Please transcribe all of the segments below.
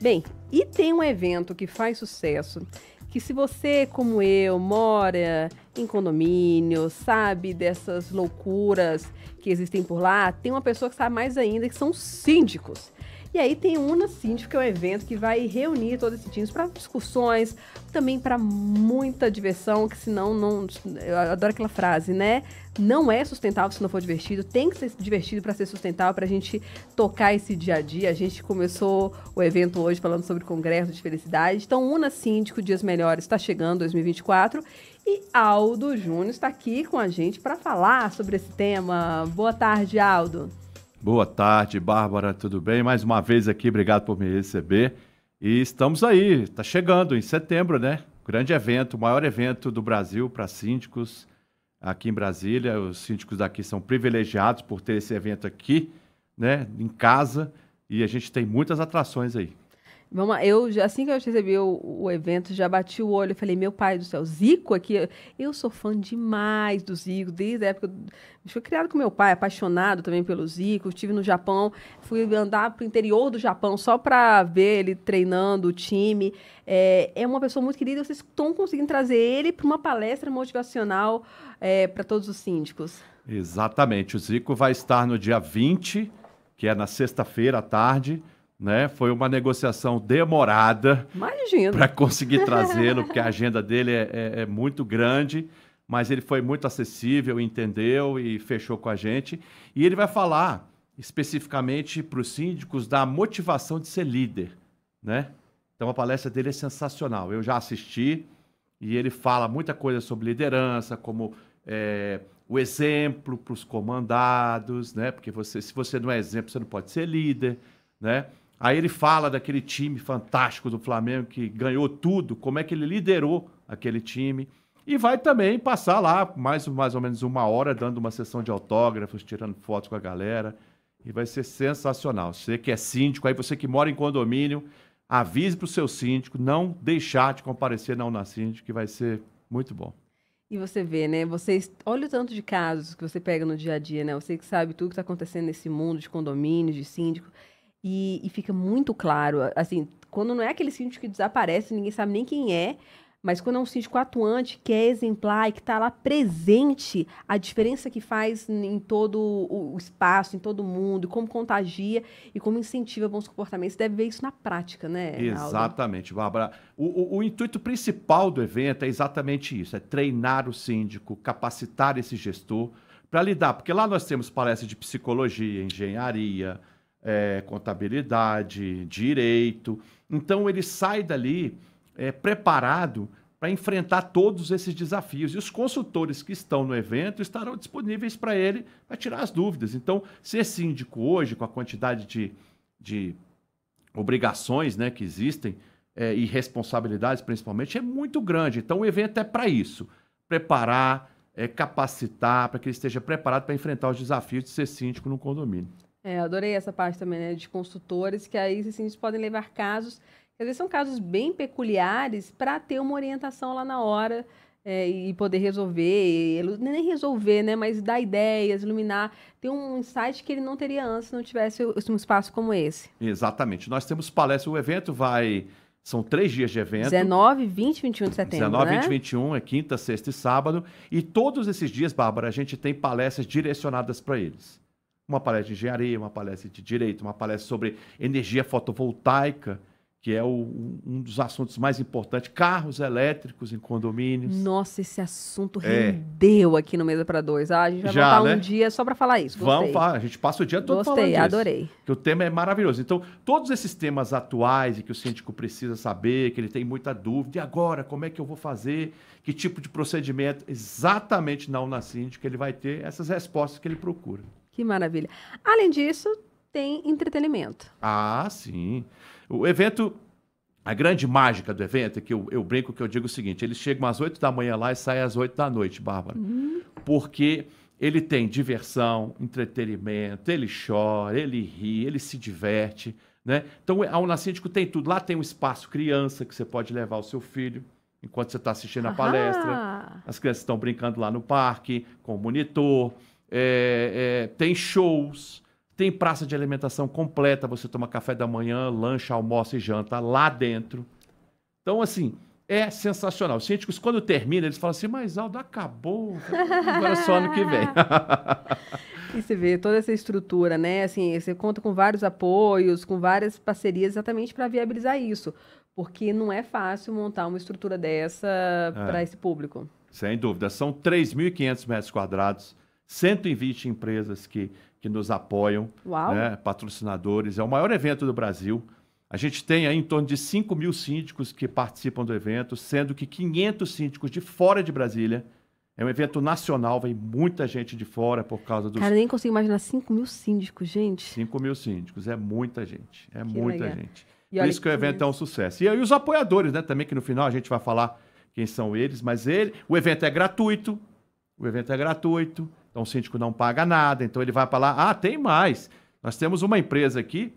Bem, e tem um evento que faz sucesso, que se você, como eu, mora em condomínio, sabe dessas loucuras que existem por lá, tem uma pessoa que sabe mais ainda, que são síndicos. E aí tem o Unacíndico, que é um evento que vai reunir todos esses times para discussões, também para muita diversão, que senão não. Eu adoro aquela frase, né? Não é sustentável se não for divertido, tem que ser divertido para ser sustentável, para a gente tocar esse dia a dia. A gente começou o evento hoje falando sobre Congresso de Felicidade. Então, Unacíndico, Dias Melhores, está chegando 2024. E Aldo Júnior está aqui com a gente para falar sobre esse tema. Boa tarde, Aldo. Boa tarde, Bárbara, tudo bem? Mais uma vez aqui, obrigado por me receber. E estamos aí, está chegando em setembro, né? Grande evento, o maior evento do Brasil para síndicos aqui em Brasília. Os síndicos daqui são privilegiados por ter esse evento aqui, né, em casa, e a gente tem muitas atrações aí. Vamos, eu assim que eu recebi o, o, evento, já bati o olho e falei, meu pai do céu, Zico aqui, eu sou fã demais do Zico, desde a época. Eu fui criado com meu pai, apaixonado também pelo Zico. Estive no Japão, fui andar pro interior do Japão só para ver ele treinando o time. É, é uma pessoa muito querida, vocês estão conseguindo trazer ele para uma palestra motivacional é, para todos os síndicos. Exatamente. O Zico vai estar no dia 20, que é na sexta-feira à tarde né? Foi uma negociação demorada para conseguir trazê-lo, porque a agenda dele é, é, é, muito grande, mas ele foi muito acessível, entendeu e fechou com a gente. E ele vai falar especificamente para os síndicos da motivação de ser líder, né? Então a palestra dele é sensacional. Eu já assisti e ele fala muita coisa sobre liderança, como é, o exemplo para os comandados, né? Porque você, se você não é exemplo, você não pode ser líder, né? Aí ele fala daquele time fantástico do Flamengo que ganhou tudo, como é que ele liderou aquele time. E vai também passar lá mais, mais ou menos uma hora dando uma sessão de autógrafos, tirando fotos com a galera. E vai ser sensacional. Você que é síndico, aí você que mora em condomínio, avise para o seu síndico não deixar de comparecer na Unasíndico, que vai ser muito bom. E você vê, né? Vocês, olha o tanto de casos que você pega no dia a dia, né? Você que sabe tudo que está acontecendo nesse mundo de condomínios, de síndico. E, e fica muito claro, assim, quando não é aquele síndico que desaparece, ninguém sabe nem quem é, mas quando é um síndico atuante, que é exemplar e que está lá presente, a diferença que faz em todo o espaço, em todo mundo, como contagia e como incentiva bons comportamentos, deve ver isso na prática, né? Aldo? Exatamente, Bárbara. O, o, o, intuito principal do evento é exatamente isso: é treinar o síndico, capacitar esse gestor para lidar, porque lá nós temos palestras de psicologia, engenharia é, contabilidade, direito. Então ele sai dali é, preparado para enfrentar todos esses desafios. E os consultores que estão no evento estarão disponíveis para ele para tirar as dúvidas. Então, ser síndico hoje, com a quantidade de, de obrigações né, que existem é, e responsabilidades principalmente, é muito grande. Então, o evento é para isso: preparar, é, capacitar, para que ele esteja preparado para enfrentar os desafios de ser síndico no condomínio. É, adorei essa parte também, né, de consultores, que aí assim, eles podem levar casos, às vezes são casos bem peculiares, para ter uma orientação lá na hora é, e poder resolver, e, nem resolver, né, mas dar ideias, iluminar, ter um insight que ele não teria antes se não tivesse um espaço como esse. Exatamente. Nós temos palestra, o evento vai são três dias de evento. 19, 20 21 de setembro. 19, né? 20 21, é quinta, sexta e sábado. E todos esses dias, Bárbara, a gente tem palestras direcionadas para eles uma palestra de engenharia, uma palestra de direito, uma palestra sobre energia fotovoltaica, que é o, um dos assuntos mais importantes, carros elétricos em condomínios. Nossa, esse assunto é. rendeu é. aqui no Mesa para Dois. Ah, a gente vai Já, voltar né? um dia só para falar isso. Gostei. Vamos falar, a gente passa o dia todo Gostei, falando Gostei, adorei. Que o tema é maravilhoso. Então, todos esses temas atuais e que o síndico precisa saber, que ele tem muita dúvida, e agora, como é que eu vou fazer, que tipo de procedimento, exatamente na Síndica ele vai ter essas respostas que ele procura. Que maravilha. Além disso, tem entretenimento. Ah, sim. O evento a grande mágica do evento é que eu, eu, brinco que eu digo o seguinte: eles chegam às 8 da manhã lá e saem às 8 da noite, Bárbara. Uhum. Porque ele tem diversão, entretenimento, ele chora, ele ri, ele se diverte. Né? Então o é, Unacíndico tem tudo. Lá tem um espaço criança que você pode levar o seu filho enquanto você está assistindo a palestra. As crianças estão brincando lá no parque, com o monitor. É, é tem shows, tem praça de alimentação completa, você toma café da manhã, lancha, almoça e janta lá dentro. Então, assim, é sensacional. Os científicos, quando termina, eles falam assim, mas Aldo, acabou, agora é só ano que vem. e você vê toda essa estrutura, né? Assim, você conta com vários apoios, com várias parcerias, exatamente para viabilizar isso. Porque não é fácil montar uma estrutura dessa é. para esse público. Sem dúvida. São 3.500 metros quadrados 120 empresas que, que nos apoiam, né, patrocinadores. É o maior evento do Brasil. A gente tem aí em torno de 5 mil síndicos que participam do evento, sendo que 500 síndicos de fora de Brasília. É um evento nacional, vem muita gente de fora por causa dos. Cara, nem consigo imaginar 5 mil síndicos, gente. 5 mil síndicos, é muita gente. É que muita legal. gente. E Por isso que, que o evento é. é um sucesso. E aí os apoiadores, né? Também que no final a gente vai falar quem são eles, mas ele. O evento é gratuito. O evento é gratuito. Então o síndico não paga nada, então ele vai para lá. Ah, tem mais. Nós temos uma empresa aqui,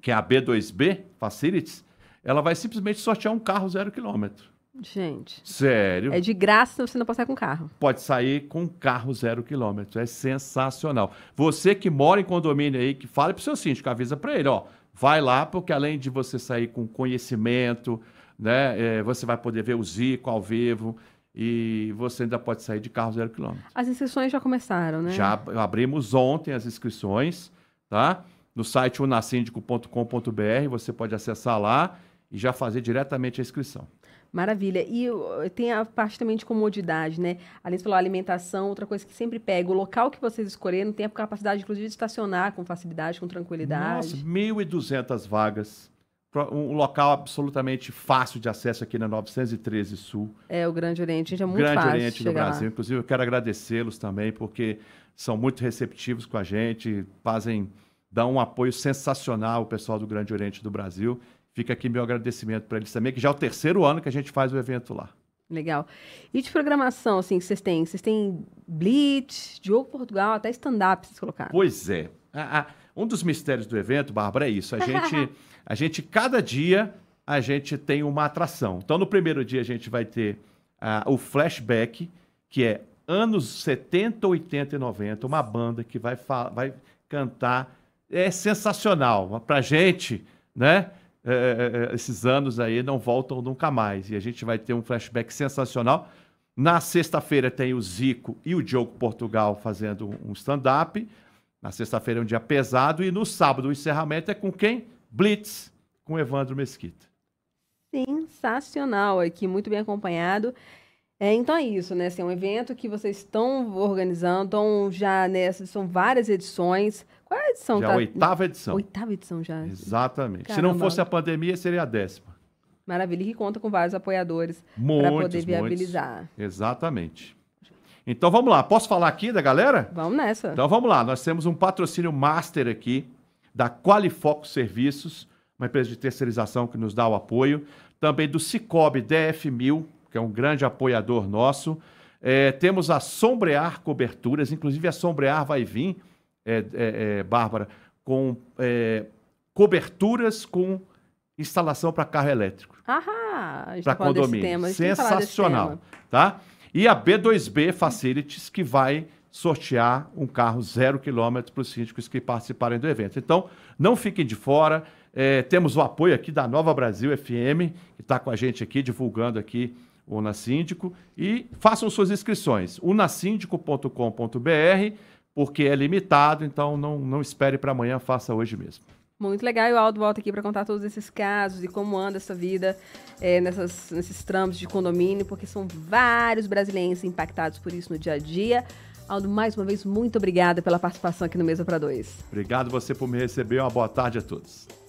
que é a B2B Facilities, ela vai simplesmente sortear um carro zero quilômetro. Gente. Sério. É de graça você não passar com carro. Pode sair com carro zero quilômetro. É sensacional. Você que mora em condomínio aí, que fale para o seu síndico, avisa para ele, ó. Vai lá, porque além de você sair com conhecimento, né? É, você vai poder ver o Zico ao vivo e você ainda pode sair de carro zero quilômetro. As inscrições já começaram, né? Já abrimos ontem as inscrições, tá? No site unacíndico.com.br, você pode acessar lá e já fazer diretamente a inscrição. Maravilha. E tem a parte também de comodidade, né? Além de falar alimentação, outra coisa que sempre pega, o local que vocês escolheram tem a capacidade, inclusive, de estacionar com facilidade, com tranquilidade. Nossa, 1.200 vagas um local absolutamente fácil de acesso aqui na 913 Sul. É, o Grande Oriente é muito Grande fácil. Grande Oriente do Brasil. Lá. Inclusive, eu quero agradecê-los também, porque são muito receptivos com a gente, fazem, dão um apoio sensacional ao pessoal do Grande Oriente do Brasil. Fica aqui meu agradecimento para eles também, que já é o terceiro ano que a gente faz o evento lá. Legal. E de programação, assim, que vocês têm? Vocês têm Blitz, Diogo Portugal, até stand-up, vocês colocaram. Pois é. A, a um dos mistérios do evento, Bárbara, é isso. A gente, a gente cada dia, a gente tem uma atração. Então, no primeiro dia, a gente vai ter uh, o flashback, que é anos 70, 80 e 90, uma banda que vai, vai cantar. É sensacional. Pra gente, né? É, é, é, esses anos aí não voltam nunca mais. E a gente vai ter um flashback sensacional. Na sexta-feira tem o Zico e o Diogo Portugal fazendo um stand-up. Na sexta-feira é um dia pesado e no sábado o encerramento é com quem? Blitz, com Evandro Mesquita. Sensacional aqui, muito bem acompanhado. É, então é isso, né? Assim, é um evento que vocês estão organizando, estão já nessa, né, são várias edições. Qual é a edição? Já tá? a oitava edição. Oitava edição já. Exatamente. Caramba. Se não fosse a pandemia, seria a décima. Maravilha, e que conta com vários apoiadores para poder viabilizar. Muitos. Exatamente. Então vamos lá, posso falar aqui da galera? Vamos nessa. Então vamos lá, nós temos um patrocínio master aqui da Qualifoco Serviços, uma empresa de terceirização que nos dá o apoio, também do Cicobi DF1000, que é um grande apoiador nosso. É, temos a Sombrear Coberturas, inclusive a Sombrear vai vir, é, é, é Bárbara, com é, coberturas com instalação para carro elétrico. Aham, para tá condomínio. Sensacional, tema. tá? E a B2B Facilities, que vai sortear um carro zero quilômetro para os síndicos que participarem do evento. Então, não fiquem de fora. É, temos o apoio aqui da Nova Brasil FM, que está com a gente aqui, divulgando aqui o nasíndico E façam suas inscrições, unasíndico.com.br, porque é limitado, então não, não espere para amanhã, faça hoje mesmo. Muito legal. E o Aldo volta aqui para contar todos esses casos e como anda essa vida é, nessas, nesses tramos de condomínio, porque são vários brasileiros impactados por isso no dia a dia. Aldo, mais uma vez, muito obrigada pela participação aqui no Mesa para Dois. Obrigado você por me receber. Uma boa tarde a todos.